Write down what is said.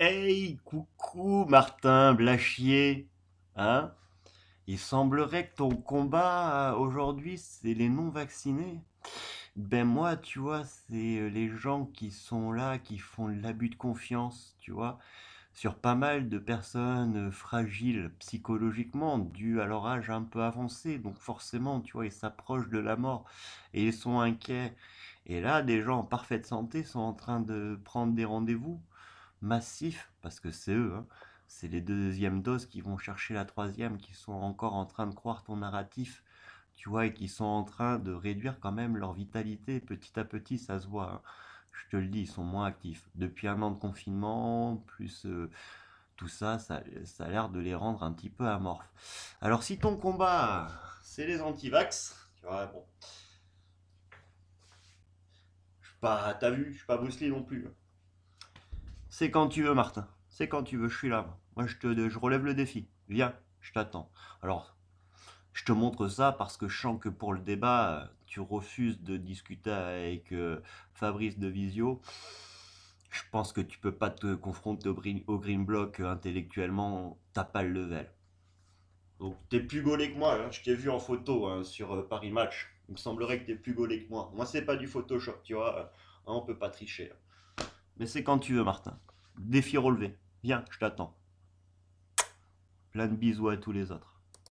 Hey, coucou Martin Blachier. Hein Il semblerait que ton combat euh, aujourd'hui, c'est les non-vaccinés. Ben moi, tu vois, c'est euh, les gens qui sont là, qui font l'abus de confiance, tu vois, sur pas mal de personnes euh, fragiles psychologiquement, dues à leur âge un peu avancé. Donc forcément, tu vois, ils s'approchent de la mort et ils sont inquiets. Et là, des gens en parfaite santé sont en train de prendre des rendez-vous massif, parce que c'est eux, hein. c'est les deuxièmes doses qui vont chercher la troisième, qui sont encore en train de croire ton narratif, tu vois, et qui sont en train de réduire quand même leur vitalité. Petit à petit, ça se voit. Hein. Je te le dis, ils sont moins actifs. Depuis un an de confinement, plus euh, tout ça, ça, a l'air de les rendre un petit peu amorphes. Alors si ton combat, c'est les anti tu vois, bon. Je pas, t'as vu, je suis pas Bruce non plus. Hein. C'est quand tu veux, Martin. C'est quand tu veux, je suis là. Moi, je, te, je relève le défi. Viens, je t'attends. Alors, je te montre ça parce que je sens que pour le débat, tu refuses de discuter avec euh, Fabrice Devisio. Je pense que tu peux pas te confronter au Green, au green Block euh, intellectuellement. T'as pas le level. Donc, t'es plus gaulé que moi. Hein. Je t'ai vu en photo hein, sur euh, Paris Match. Il me semblerait que tu es plus gaulé que moi. Moi, c'est pas du Photoshop, tu vois. Hein, on peut pas tricher. Mais c'est quand tu veux, Martin. Défi relevé. Viens, je t'attends. Plein de bisous à tous les autres.